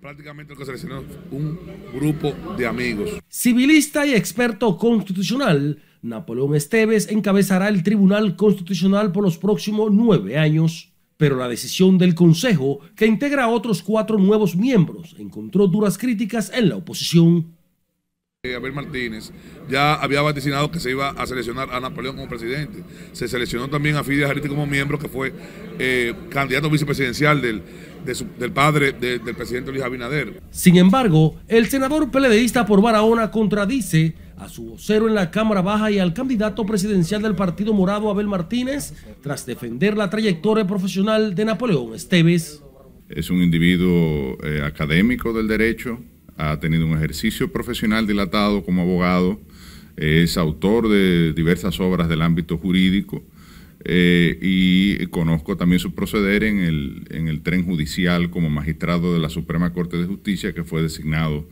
prácticamente lo que seleccionó un grupo de amigos. Civilista y experto constitucional, Napoleón Esteves encabezará el Tribunal Constitucional por los próximos nueve años. Pero la decisión del Consejo, que integra a otros cuatro nuevos miembros, encontró duras críticas en la oposición. Abel Martínez ya había vaticinado que se iba a seleccionar a Napoleón como presidente. Se seleccionó también a Fidia Jariti como miembro, que fue eh, candidato vicepresidencial del, del padre del presidente Luis Abinader. Sin embargo, el senador peledeísta por Barahona contradice a su vocero en la Cámara Baja y al candidato presidencial del Partido Morado, Abel Martínez, tras defender la trayectoria profesional de Napoleón Esteves. Es un individuo eh, académico del derecho, ha tenido un ejercicio profesional dilatado como abogado, eh, es autor de diversas obras del ámbito jurídico eh, y conozco también su proceder en el, en el tren judicial como magistrado de la Suprema Corte de Justicia que fue designado.